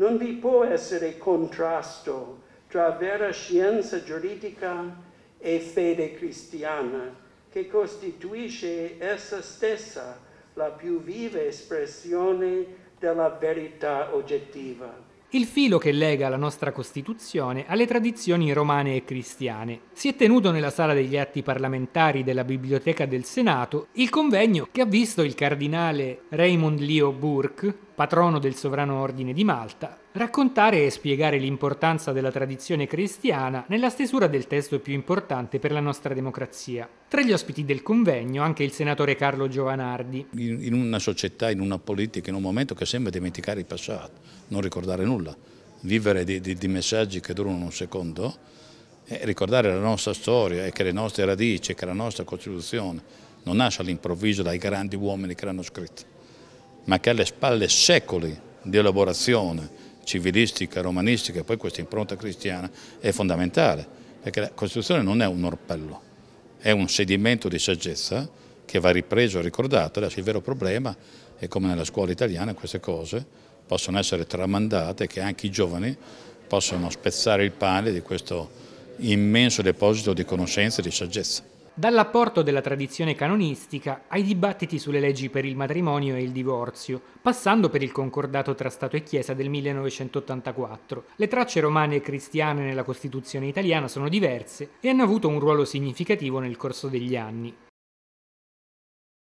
Non vi può essere contrasto tra vera scienza giuridica e fede cristiana, che costituisce essa stessa la più viva espressione della verità oggettiva il filo che lega la nostra Costituzione alle tradizioni romane e cristiane. Si è tenuto nella sala degli atti parlamentari della Biblioteca del Senato il convegno che ha visto il cardinale Raymond Leo Burke patrono del sovrano ordine di Malta, raccontare e spiegare l'importanza della tradizione cristiana nella stesura del testo più importante per la nostra democrazia. Tra gli ospiti del convegno anche il senatore Carlo Giovanardi. In una società, in una politica, in un momento che sembra dimenticare il passato, non ricordare nulla, vivere di, di, di messaggi che durano un secondo, eh, ricordare la nostra storia e che le nostre radici, che la nostra Costituzione non nasce all'improvviso dai grandi uomini che l'hanno scritta ma che ha alle spalle secoli di elaborazione civilistica, romanistica e poi questa impronta cristiana è fondamentale, perché la Costituzione non è un orpello, è un sedimento di saggezza che va ripreso e ricordato, adesso il vero problema è come nella scuola italiana queste cose possono essere tramandate, che anche i giovani possono spezzare il pane di questo immenso deposito di conoscenza e di saggezza. Dall'apporto della tradizione canonistica ai dibattiti sulle leggi per il matrimonio e il divorzio, passando per il concordato tra Stato e Chiesa del 1984. Le tracce romane e cristiane nella Costituzione italiana sono diverse e hanno avuto un ruolo significativo nel corso degli anni.